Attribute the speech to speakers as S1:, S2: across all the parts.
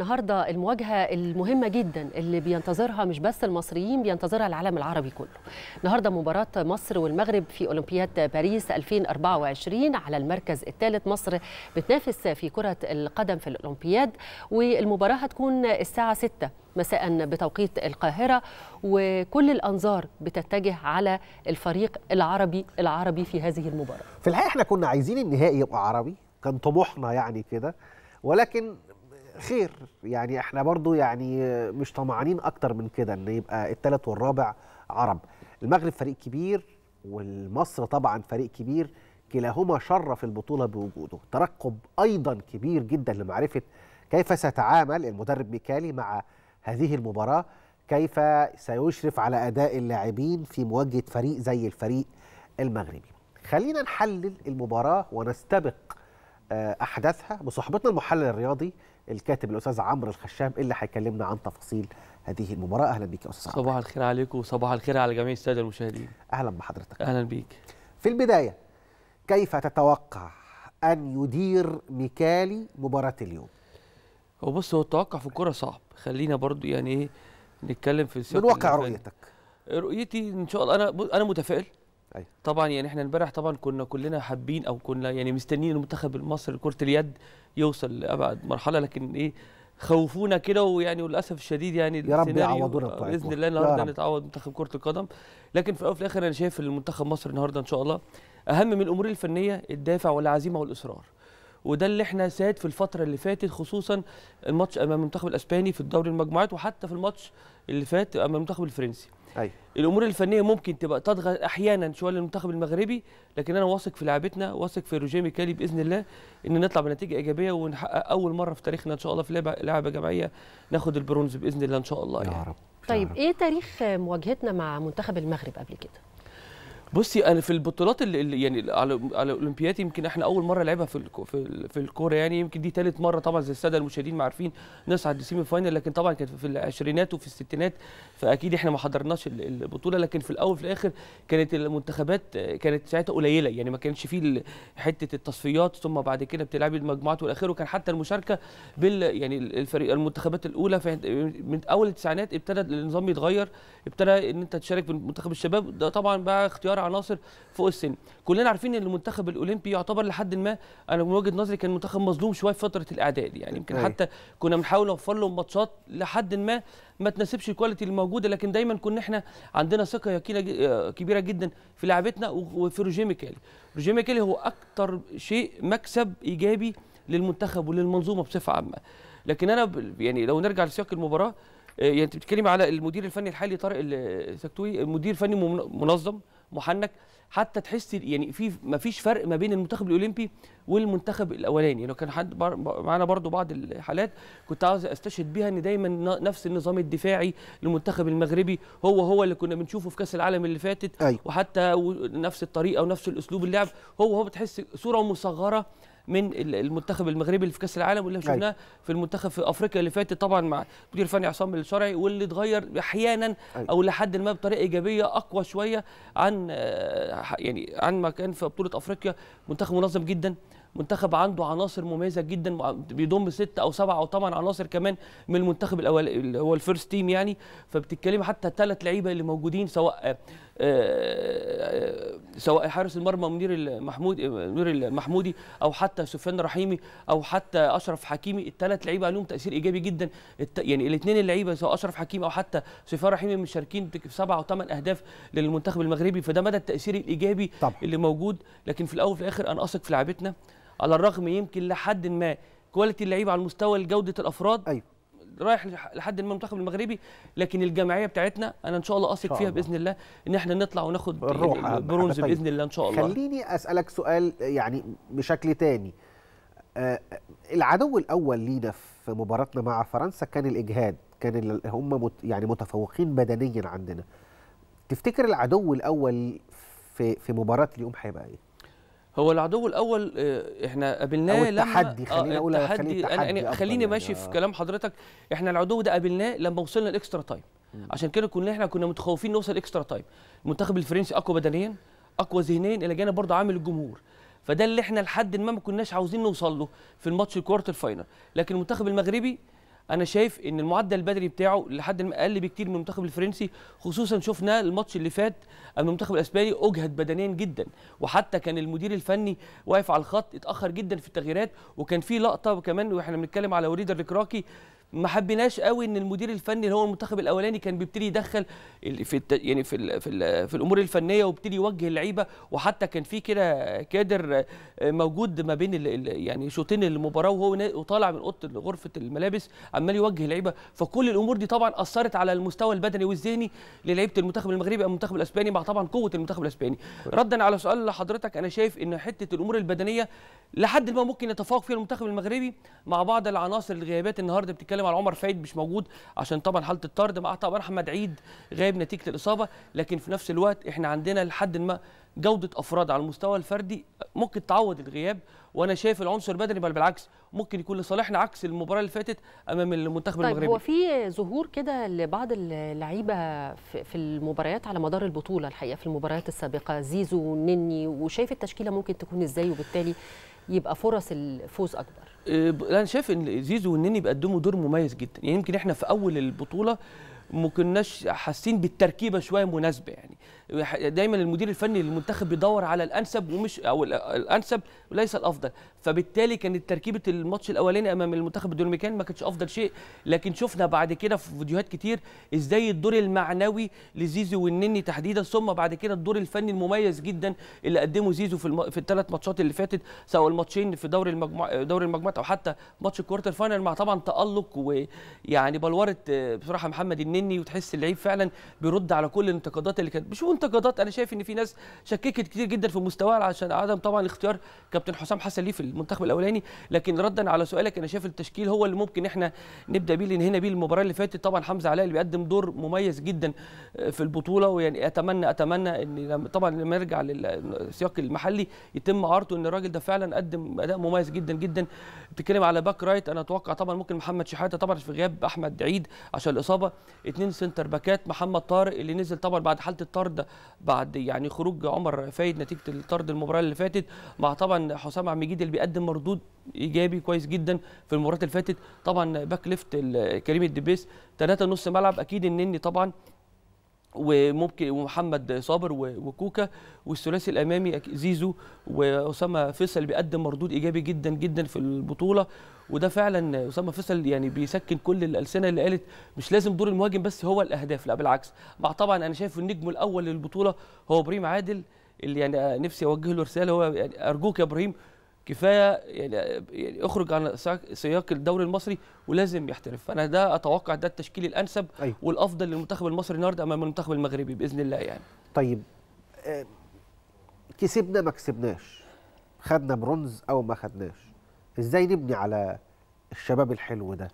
S1: النهارده المواجهه المهمه جدا اللي بينتظرها مش بس المصريين بينتظرها العالم العربي كله. النهارده مباراه مصر والمغرب في اولمبياد باريس 2024 على المركز الثالث مصر بتنافس في كره القدم في الاولمبياد والمباراه هتكون الساعه 6 مساء بتوقيت القاهرة وكل الأنظار بتتجه على الفريق العربي العربي في هذه المباراة
S2: في الحقيقة احنا كنا عايزين النهائي يبقى عربي كان طموحنا يعني كده ولكن خير يعني احنا برضو يعني مش طمعانين اكتر من كده ان يبقى الثالث والرابع عرب المغرب فريق كبير والمصر طبعا فريق كبير كلاهما شرف البطوله بوجوده ترقب ايضا كبير جدا لمعرفه كيف سيتعامل المدرب ميكالي مع هذه المباراه كيف سيشرف على اداء اللاعبين في مواجهه فريق زي الفريق المغربي خلينا نحلل المباراه ونستبق آه، احداثها بصحبتنا المحلل الرياضي الكاتب الاستاذ عمرو الخشام اللي هيكلمنا عن تفاصيل هذه المباراه اهلا بيك يا استاذ عمرو
S3: صباح الخير عليكم وصباح الخير على جميع الساده المشاهدين اهلا بحضرتك اهلا بيك في البدايه كيف
S2: تتوقع
S3: ان يدير ميكالي مباراه اليوم هو بص هو التوقع في الكوره صعب خلينا برضو يعني ايه نتكلم في من واقع رؤيتك رؤيتي ان شاء الله انا انا متفائل أي. أيوة. طبعا يعني احنا امبارح طبعا كنا كلنا حابين او كنا يعني مستنيين المنتخب المصري لكره اليد يوصل لابعد مرحله لكن ايه خوفونا كده ويعني وللاسف الشديد يعني يا رب يعوضونا باذن الله النهارده نتعوض منتخب كره القدم لكن في الاول وفي الاخر انا شايف المنتخب مصر النهارده ان شاء الله اهم من الامور الفنيه الدافع والعزيمه والاصرار وده اللي احنا ساد في الفتره اللي فاتت خصوصا الماتش امام المنتخب الاسباني في الدوري المجموعات وحتى في الماتش اللي فات امام المنتخب الفرنسي أي. الامور الفنيه ممكن تبقى تضغط احيانا شويه للمنتخب المغربي لكن انا واثق في لعبتنا واثق في روجيه ميكالي باذن الله ان نطلع بنتيجه ايجابيه ونحقق اول مره في تاريخنا ان شاء الله في لعبه لعبه جماعيه ناخد البرونز باذن الله ان شاء الله يعني. يا رب
S1: طيب ايه تاريخ مواجهتنا مع منتخب المغرب قبل كده
S3: بصي انا في البطولات اللي يعني على على الاولمبياد يمكن احنا اول مره لعبها في في الكوره يعني يمكن دي ثالث مره طبعا زي الساده المشاهدين عارفين نصعد للسيمي فاينل لكن طبعا كانت في العشرينات وفي الستينات فاكيد احنا ما حضرناش البطوله لكن في الاول وفي الاخر كانت المنتخبات كانت ساعتها قليله يعني ما كانش فيه حته التصفيات ثم بعد كده بتلعبي المجموعات والاخر وكان حتى المشاركه بال يعني الفريق المنتخبات الاولى من اول التسعينات ابتدى النظام يتغير ابتدى ان انت تشارك منتخب الشباب ده طبعا بقى اختيار عناصر فوق السن كلنا عارفين ان المنتخب الاولمبي يعتبر لحد ما انا من وجهه نظري كان منتخب مظلوم شويه في فتره الاعداد يعني يمكن أيوة. حتى كنا بنحاول نوفر لهم ماتشات لحد ما ما تناسبش الكواليتي الموجوده لكن دايما كنا احنا عندنا ثقه يقينه كبيره جدا في لعبتنا وفي روجيميكالي روجيميكالي هو اكتر شيء مكسب ايجابي للمنتخب وللمنظومه بصفه عامه لكن انا يعني لو نرجع لسياق المباراه آه، يعني انت بتتكلمي على المدير الفني الحالي طارق السكتوي مدير فني منظم محنك حتى تحس يعني في ما فيش فرق ما بين المنتخب الاولمبي والمنتخب الاولاني يعني لو يعني كان حد بر... معانا برضو بعض الحالات كنت عاوز استشهد بيها ان دايما نفس النظام الدفاعي للمنتخب المغربي هو هو اللي كنا بنشوفه في كاس العالم اللي فاتت أيوة. وحتى نفس الطريقه ونفس الاسلوب اللعب هو هو بتحس صوره مصغره من المنتخب المغربي اللي في كاس العالم واللي شفناه أيوة. في المنتخب في افريقيا اللي فاتت طبعا مع مدير فني عصام الشرعي واللي اتغير احيانا أيوة. او لحد ما بطريقه ايجابيه اقوى شويه عن آه، يعني عن ما كان في بطوله افريقيا منتخب منظم جدا منتخب عنده عناصر مميزه جدا بيضم ست او سبعة او ثمان عناصر كمان من المنتخب الاول اللي هو الفيرست تيم يعني فبتتكلم حتى الثلاث لعيبه اللي موجودين سواء آه، آه، آه، سواء حارس المرمى منير المحمود منير المحمودي او حتى سفيان رحيمي او حتى اشرف حكيمي الثلاث لعيبه لهم تاثير ايجابي جدا يعني الاثنين اللعيبه سواء اشرف حكيمي او حتى سفيان رحيمي مشاركين سبع او ثمان اهداف للمنتخب المغربي فده مدى التاثير الايجابي طبعا. اللي موجود لكن في الاول وفي الاخر انا اثق في لعيبتنا على الرغم يمكن لحد ما كواليتي اللعيبه على المستوى جوده الافراد أيوه. رايح لحد المنتخب المغربي لكن الجمعيه بتاعتنا انا ان شاء الله اثق فيها باذن الله ان احنا نطلع وناخد برونز طيب. باذن الله ان شاء الله
S2: خليني اسالك سؤال يعني بشكل تاني آه العدو الاول لينا في مباراتنا مع فرنسا كان الاجهاد كان هم مت يعني متفوقين بدنيا عندنا تفتكر العدو الاول في في مباراه اليوم هيبقى ايه
S3: هو العدو الاول آه، احنا قابلناه أو التحدي لما خلينا اقول آه، التحدي, خلي التحدي أنا يعني خليني ماشي في آه. كلام حضرتك احنا العدو ده قابلناه لما وصلنا الاكسترا تايم عشان كده كنا احنا كنا متخوفين نوصل اكسترا تايم المنتخب الفرنسي اقوى بدنيا اقوى ذهنيا الى جانب برضه عامل الجمهور فده اللي احنا لحد ما ما كناش عاوزين نوصل له في الماتش الكوارتر فاينل لكن المنتخب المغربي انا شايف ان المعدل البدري بتاعه لحد ما اقل بكتير من المنتخب الفرنسي خصوصا شفنا الماتش اللي فات المنتخب الاسباني اجهد بدنيا جدا وحتى كان المدير الفني واقف على الخط اتاخر جدا في التغييرات وكان في لقطه كمان واحنا بنتكلم على وليد الركراكي ما حبيناش قوي ان المدير الفني اللي هو المنتخب الاولاني كان بيبتدي يدخل في الت... يعني في ال... في, ال... في الامور الفنيه وبيبتدي يوجه اللعيبه وحتى كان في كده كادر آه، موجود ما بين ال... يعني شوطين المباراه وهو طالع من اوضه غرفه الملابس عمال يوجه اللعيبه فكل الامور دي طبعا اثرت على المستوى البدني والذهني للعيبه المنتخب المغربي او المنتخب الاسباني مع طبعا قوه المنتخب الاسباني ردا على سؤال حضرتك انا شايف ان حته الامور البدنيه لحد ما ممكن يتفوق فيها المنتخب المغربي مع بعض العناصر الغيابات النهارده بتتكلم بنتكلم على عمر فايد مش موجود عشان طبعا حاله الطرد مع طبعا احمد عيد غايب نتيجه الاصابه لكن في نفس الوقت احنا عندنا لحد ما جوده افراد على المستوى الفردي ممكن تعوض الغياب وانا شايف العنصر البدني بل بالعكس ممكن يكون لصالحنا عكس المباراه اللي فاتت امام المنتخب طيب المغربي هو
S1: في ظهور كده لبعض اللعيبه في المباريات على مدار البطوله الحقيقه في المباريات السابقه زيزو ونني وشايف التشكيله ممكن تكون ازاي وبالتالي يبقى فرص الفوز اكبر
S3: آه، انا شايف ان زيزو والنني بيقدموا دور مميز جدا يعني يمكن احنا في اول البطوله ما كناش حاسين بالتركيبه شويه مناسبه يعني دايما المدير الفني للمنتخب بيدور على الانسب ومش او الانسب وليس الافضل فبالتالي كانت تركيبه الماتش الاولاني امام المنتخب الدومينيكان ما كانتش افضل شيء لكن شفنا بعد كده في فيديوهات كتير ازاي الدور المعنوي لزيزو والنني تحديدا ثم بعد كده الدور الفني المميز جدا اللي قدمه زيزو في الم... في الثلاث ماتشات اللي فاتت سواء الماتشين في دوري المجموع دوري المجموعات او حتى ماتش الكوارتر فاينل مع طبعا تالق ويعني بلوره بصراحه محمد النني وتحس اللعيب فعلا بيرد على كل الانتقادات اللي كانت مش منتقدات انا شايف ان في ناس شككت كتير جدا في مستواه عشان عدم طبعا اختيار كابتن حسام حسن ليه في المنتخب الاولاني لكن ردا على سؤالك انا شايف التشكيل هو اللي ممكن احنا نبدا بيه لان هنا بيه المباراه اللي فاتت طبعا حمزه علاء اللي بيقدم دور مميز جدا آه، في البطوله ويعني اتمنى اتمنى ان طبعا لما يرجع للسياق المحلي يتم عرضه ان الراجل ده فعلا قدم اداء مميز جدا جدا بتتكلم على باك رايت انا اتوقع طبعا ممكن محمد شحاته طبعا في غياب احمد عيد عشان الاصابه اثنين سنتر باكات محمد طارق اللي نزل طبعا بعد حاله الطرد بعد يعني خروج عمر فايد نتيجه طرد المباراه اللي فاتت مع طبعا حسام عميجيد اللي بيقدم مردود ايجابي كويس جدا في المباريات اللي فاتت طبعا باك ليفت كريم الدبيس ثلاثه نص ملعب اكيد النني طبعا وممكن ومحمد صابر وكوكا والثلاثي الامامي زيزو واسامه فيصل بيقدم مردود ايجابي جدا جدا في البطوله وده فعلا اسامه فيصل يعني بيسكن كل الالسنه اللي قالت مش لازم دور المهاجم بس هو الاهداف لا بالعكس مع طبعا انا شايف النجم الاول للبطوله هو ابراهيم عادل اللي يعني نفسي اوجه له رساله هو يعني ارجوك يا ابراهيم كفايه يعني،, يعني اخرج عن سياق الدوري المصري ولازم يحترف فانا ده اتوقع ده التشكيل الانسب أيوه. والافضل للمنتخب المصري النهارده امام المنتخب المغربي باذن الله يعني
S2: طيب آه، كسبنا ما كسبناش خدنا برونز او ما خدناش ازاي نبني على الشباب الحلو ده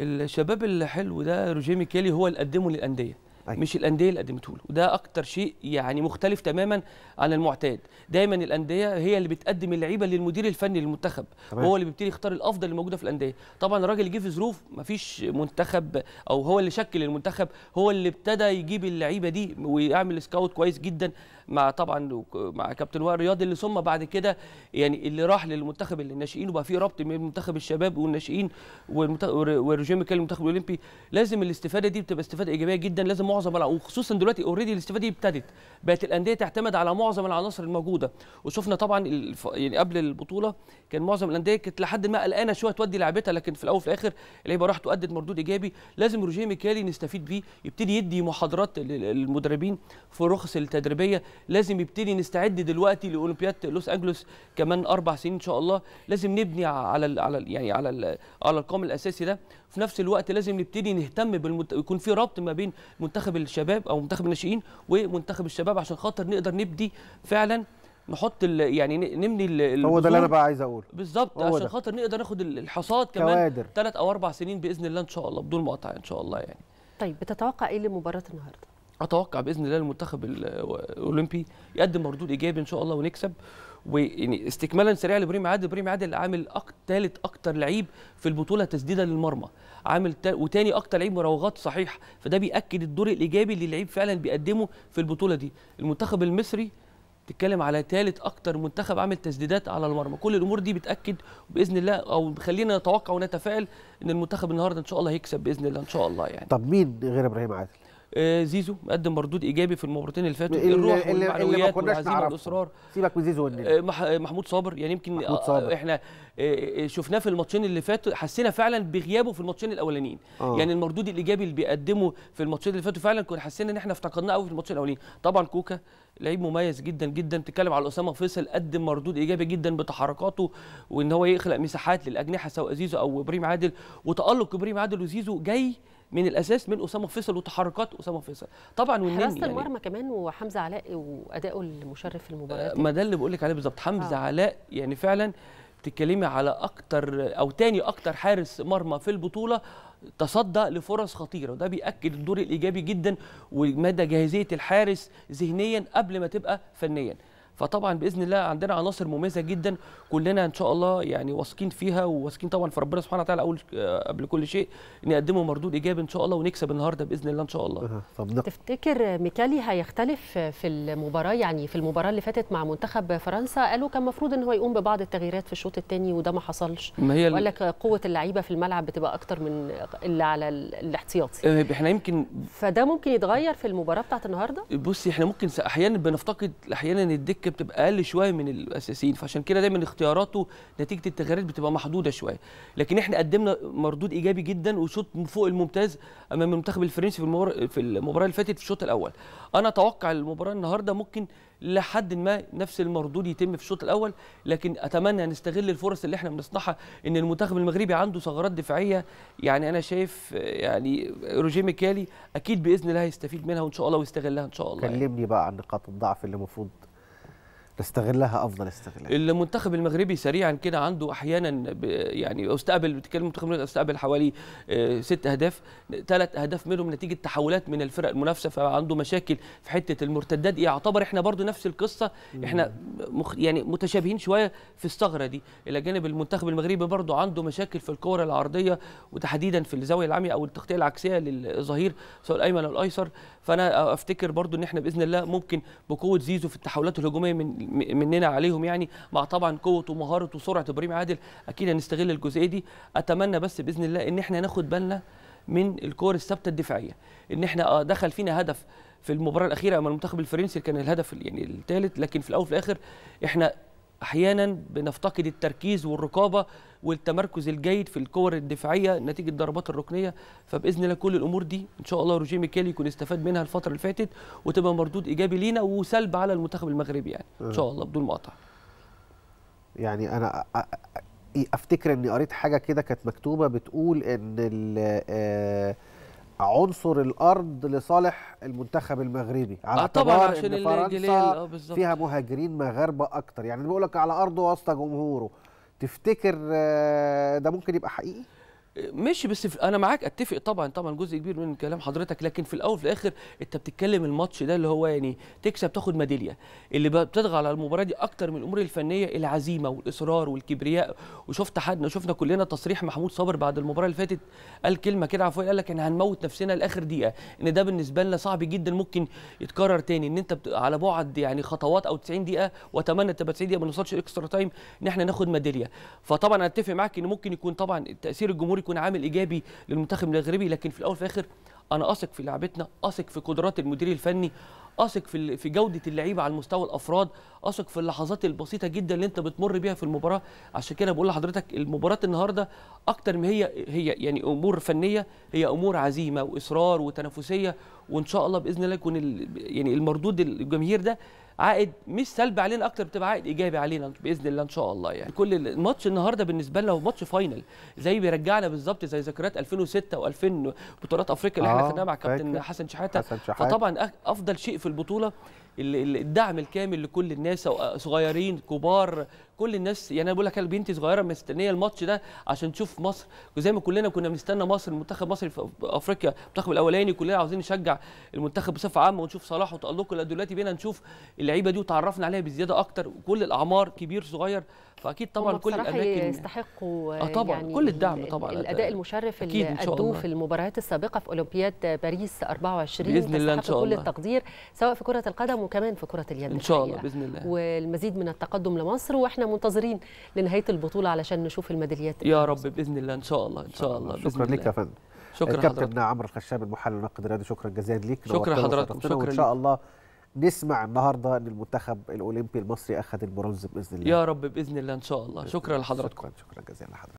S3: الشباب الحلو ده روجيمي كيلي هو اللي قدمه للانديه أي. مش الانديه اللي قدمته له وده اكتر شيء يعني مختلف تماما عن المعتاد دايما الانديه هي اللي بتقدم اللعيبه للمدير الفني للمنتخب طبعا. هو اللي بيبتدي يختار الافضل اللي موجوده في الانديه طبعا الراجل جه في ظروف ما فيش منتخب او هو اللي شكل المنتخب هو اللي ابتدى يجيب اللعيبه دي ويعمل سكاوت كويس جدا مع طبعا مع كابتن وائل رياض اللي ثم بعد كده يعني اللي راح للمنتخب الناشئين وبقى في ربط بين منتخب الشباب والناشئين والمنتخب كان المنتخب الاولمبي لازم الاستفاده دي بتبقى استفاده ايجابيه جدا لازم معظم وخصوصا دلوقتي اوريدي الاستفاده دي ابتدت بقت الانديه تعتمد على معظم العناصر الموجوده وشفنا طبعا الف... يعني قبل البطوله كان معظم الانديه كانت لحد ما قلقانه شويه تودي لعبتها لكن في الاول وفي الاخر اللعيبه راحت وادت مردود ايجابي لازم روجيه ميكالي نستفيد بيه يبتدي يدي محاضرات للمدربين في الرخص التدريبيه لازم يبتدي نستعد دلوقتي لاولمبياد لوس انجلوس كمان اربع سنين ان شاء الله لازم نبني على على يعني على على القام الاساسي ده في نفس الوقت لازم نبتدي نهتم بالمنت... يكون في ربط ما بين منتخب الشباب او منتخب الناشئين ومنتخب الشباب عشان خاطر نقدر نبدي فعلا نحط يعني نمني ال هو ده اللي انا بقى عايز
S2: اقوله بالظبط عشان
S3: خاطر نقدر ناخد الحصاد كمان ثلاث او اربع سنين باذن الله ان شاء الله بدون مقاطعه ان شاء الله يعني
S1: طيب بتتوقع ايه لمباراه النهارده
S3: اتوقع باذن الله المنتخب الاولمبي يقدم مردود ايجابي ان شاء الله ونكسب ويعني استكمالا سريعا لبريم عادل بريم عادل عامل أك... ثالث اكتر لعيب في البطوله تسديدا للمرمى عامل ت... وتاني اكتر لعيب مراوغات صحيح فده بياكد الدور الايجابي اللي اللعيب فعلا بيقدمه في البطوله دي المنتخب المصري تتكلم على ثالث اكتر منتخب عامل تسديدات على المرمى كل الامور دي بتاكد باذن الله او خلينا نتوقع ونتفائل ان المنتخب النهارده ان شاء الله هيكسب باذن الله ان شاء الله يعني طب مين غير ابراهيم عادل آه، زيزو قدم مردود ايجابي في المباراتين اللي فاتوا الروح والمعنويات والعزيمه والاصرار سيبك من زيزو آه، آه، محمود صابر يعني يمكن محمود صابر. احنا شفناه في الماتشين اللي فاتوا حسينا فعلا بغيابه في الماتشين الاولانيين آه. يعني المردود الايجابي اللي بيقدمه في الماتشين اللي فاتوا فعلا كنا حسينا ان احنا افتقدناه قوي في الماتشين الاولانيين طبعا كوكا لعيب مميز جدا جدا تتكلم على اسامه فيصل قدم مردود ايجابي جدا بتحركاته وان هو يخلق مساحات للاجنحه سواء زيزو او ابراهيم عادل وتالق ابراهيم عادل وزيزو جاي من الاساس من اسامه فيصل وتحركات اسامه فيصل طبعا والنني حراسه يعني المرمى يعني
S1: كمان وحمزه علاء وادائه المشرف في المباراه ما
S3: ده اللي بقول لك عليه بالظبط حمزه آه. علاء يعني فعلا تتكلمي على اكتر او تاني اكتر حارس مرمى في البطوله تصدى لفرص خطيره وده بياكد الدور الايجابي جدا ومدى جاهزيه الحارس ذهنيا قبل ما تبقى فنيا فطبعا باذن الله عندنا عناصر مميزه جدا كلنا ان شاء الله يعني واثقين فيها وواثقين طبعا في ربنا سبحانه وتعالى اول آه، قبل كل شيء نقدمه مردود ايجابي ان شاء الله ونكسب النهارده باذن الله ان شاء الله طب
S1: تفتكر ميكالي هيختلف في المباراه يعني في المباراه اللي فاتت مع منتخب فرنسا قالوا كان المفروض ان هو يقوم ببعض التغييرات في الشوط الثاني وده ما حصلش ما هي وقال لك قوه اللعيبه في الملعب بتبقى اكتر من اللي على الاحتياطي
S3: آه، احنا يمكن
S1: فده ممكن يتغير في المباراه بتاعت النهارده
S3: بصي احنا ممكن احيانا بنفتقد احيانا الدك السكه بتبقى اقل شويه من الاساسيين فعشان كده دايما اختياراته نتيجه التغييرات بتبقى محدوده شويه لكن احنا قدمنا مردود ايجابي جدا وشوط فوق الممتاز امام المنتخب الفرنسي في المباراه في المباراه اللي فاتت في الشوط الاول انا اتوقع المباراه النهارده ممكن لحد ما نفس المردود يتم في الشوط الاول لكن اتمنى نستغل الفرص اللي احنا بنصنعها ان المنتخب المغربي عنده ثغرات دفاعيه يعني انا شايف يعني روجيه ميكالي اكيد باذن الله هيستفيد منها وان شاء الله ويستغلها ان شاء الله كلمني
S2: يعني. بقى عن نقاط الضعف اللي المفروض تستغلها افضل استغلال
S3: المنتخب المغربي سريعا كده عنده احيانا يعني استقبل بتتكلم منتخب استقبل حوالي آه، ست اهداف ثلاث اهداف منهم نتيجه تحولات من الفرق المنافسه فعنده مشاكل في حته المرتدات يعتبر احنا برضو نفس القصه احنا مخ يعني متشابهين شويه في الثغره دي الى جانب المنتخب المغربي برضو عنده مشاكل في الكور العرضيه وتحديدا في الزاويه العاميه او التغطيه العكسيه للظهير سواء الايمن او الايسر فانا افتكر برضو ان احنا باذن الله ممكن بقوه زيزو في التحولات الهجوميه من مننا عليهم يعني مع طبعا قوه ومهاره وسرعه ابراهيم عادل اكيد هنستغل الجزئيه دي اتمنى بس باذن الله ان احنا ناخد بالنا من الكور الثابته الدفاعيه ان احنا آه، دخل فينا هدف في المباراه الاخيره امام المنتخب الفرنسي كان الهدف يعني الثالث لكن في الاول وفي الاخر احنا احيانا بنفتقد التركيز والرقابه والتمركز الجيد في الكور الدفاعيه نتيجه الضربات الركنيه فباذن الله كل الامور دي ان شاء الله روجيه ميكالي يكون استفاد منها الفتره اللي فاتت وتبقى مردود ايجابي لينا وسلب على المنتخب المغربي يعني ان شاء الله بدون مقاطعه
S2: يعني انا افتكر اني قريت حاجه كده كانت مكتوبه بتقول ان آه عنصر الارض لصالح المنتخب المغربي على آه، طبعا عشان فرنسا آه، فيها مهاجرين مغاربه اكتر يعني بيقول لك على ارضه واسطه جمهوره تفتكر آه، ده ممكن يبقى حقيقي
S3: ماشي بس في انا معاك اتفق طبعا طبعا جزء كبير من كلام حضرتك لكن في الاول وفي الاخر انت بتتكلم الماتش ده اللي هو يعني تكسب تاخد ميداليه اللي بتضغط على المباراه دي اكتر من الامور الفنيه العزيمه والاصرار والكبرياء وشفت حد شفنا كلنا تصريح محمود صابر بعد المباراه اللي فاتت قال كلمه كده عفوا قال لك ان هنموت نفسنا لاخر دقيقه ان ده بالنسبه لنا صعب جدا ممكن يتكرر تاني ان انت على بعد يعني خطوات او 90 دقيقه واتمنى تبقى 90 دقيقه ما نوصلش اكسترا تايم ان احنا ناخد ميداليه فطبعا اتفق معاك ان ممكن يكون طبعا تاثير الجمهور يكون عامل ايجابي للمنتخب المغربي لكن في الاول وفي الاخر انا اثق في لعبتنا اثق في قدرات المدير الفني اثق في في جوده اللعيبه على مستوى الافراد اثق في اللحظات البسيطه جدا اللي انت بتمر بيها في المباراه عشان كده بقول لحضرتك المباراه النهارده اكتر ما هي هي يعني امور فنيه هي امور عزيمه واصرار وتنافسيه وان شاء الله باذن الله يكون يعني المردود الجماهير ده عائد مش سلبي علينا اكتر بتبقى عائد ايجابي علينا باذن الله ان شاء الله يعني كل الماتش النهارده بالنسبه لنا هو ماتش فاينل زي بيرجعنا بالظبط زي ذكريات 2006 و2000 بطولات افريقيا اللي احنا آه، خدناها مع كابتن حسن شحاته فطبعا افضل شيء في البطوله الدعم الكامل لكل الناس صغيرين كبار كل الناس يعني انا بقول لك بنتي صغيره مستنيه الماتش ده عشان تشوف مصر وزي ما كلنا كنا بنستنى مصر المنتخب المصري في افريقيا المنتخب الاولاني كلنا عاوزين نشجع المنتخب بصفه عامه ونشوف صلاح وتالقه لا دلوقتي بينا نشوف اللعيبه دي وتعرفنا عليها بزياده اكتر وكل الاعمار كبير صغير فاكيد طبعا كل الاماكن
S1: يستحقوا آه طبعا يعني كل الدعم طبعا الاداء المشرف اللي ادوه في المباريات السابقه في اولمبياد باريس 24 باذن الله ان شاء الله كل التقدير سواء في كره القدم وكمان في كره اليد ان شاء الله باذن الله والمزيد من التقدم لمصر واحنا منتظرين لنهايه البطوله علشان نشوف الميداليات
S3: يا رب باذن الله ان شاء الله ان شاء الله شكرا لك يا فندم شكرا الكابتن
S2: عمرو الخشاب المحلل وناقد الرياضي شكرا جزيلا ليك شكرا حضراتكم شكرا ان شاء الله نسمع النهارده ان المنتخب الاولمبي المصري اخذ البرونز باذن الله يا
S3: رب باذن الله ان شاء الله شكرا لحضراتكم
S2: شكرا جزيلا لحضرتك